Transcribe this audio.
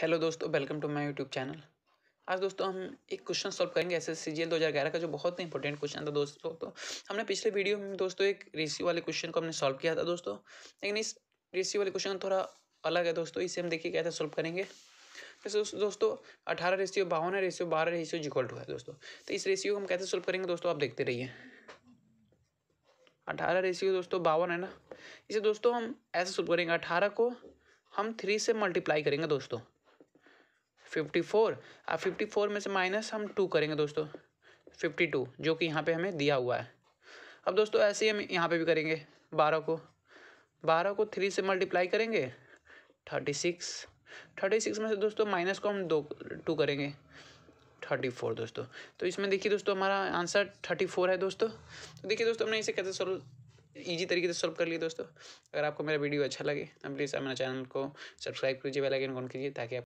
hello दोस्तों welcome to my YouTube channel आज दोस्तों हम एक क्वेश्चन सॉल्व करेंगे एस एस सी जी दो हज़ार ग्यारह का जो बहुत ही इंपॉर्टेंट क्वेश्चन था दोस्तों तो हमने पिछले वीडियो में दोस्तों एक रेसी वाले क्वेश्चन को हमने सॉल्व किया था दोस्तों लेकिन इस रेसी वाले क्वेश्चन थोड़ा अलग है दोस्तों इसे हम देखिए कैसे सॉल्व करेंगे जैसे दोस्तों, दोस्तों अठारह रेसियो बावन रेशियो बारह रेशियो जिकॉल टू है दोस्तों तो इस रेशियो को हम कैसे सॉल्व करेंगे दोस्तों आप देखते रहिए अठारह रेशियो दोस्तों बावन है ना इसे दोस्तों हम ऐसे सॉल्व करेंगे अठारह को हम थ्री से मल्टीप्लाई करेंगे दोस्तों फिफ्टी फोर अब फिफ्टी फोर में से माइनस हम टू करेंगे दोस्तों फिफ्टी टू जो कि यहाँ पे हमें दिया हुआ है अब दोस्तों ऐसे ही हम यहाँ पे भी करेंगे बारह को बारह को थ्री से मल्टीप्लाई करेंगे थर्टी सिक्स थर्टी सिक्स में से दोस्तों माइनस को हम दो टू करेंगे थर्टी फोर दोस्तों तो इसमें देखिए दोस्तों हमारा आंसर थर्टी फोर है दोस्तों तो देखिए दोस्तों हमने इसे कैसे सॉल्व ईजी तरीके से सॉल्व कर लिए दोस्तों अगर आपको मेरा वीडियो अच्छा लगे तो प्लीज़ मेरे चैनल को सब्सक्राइब कीजिए बेल आइकन ऑन कीजिए ताकि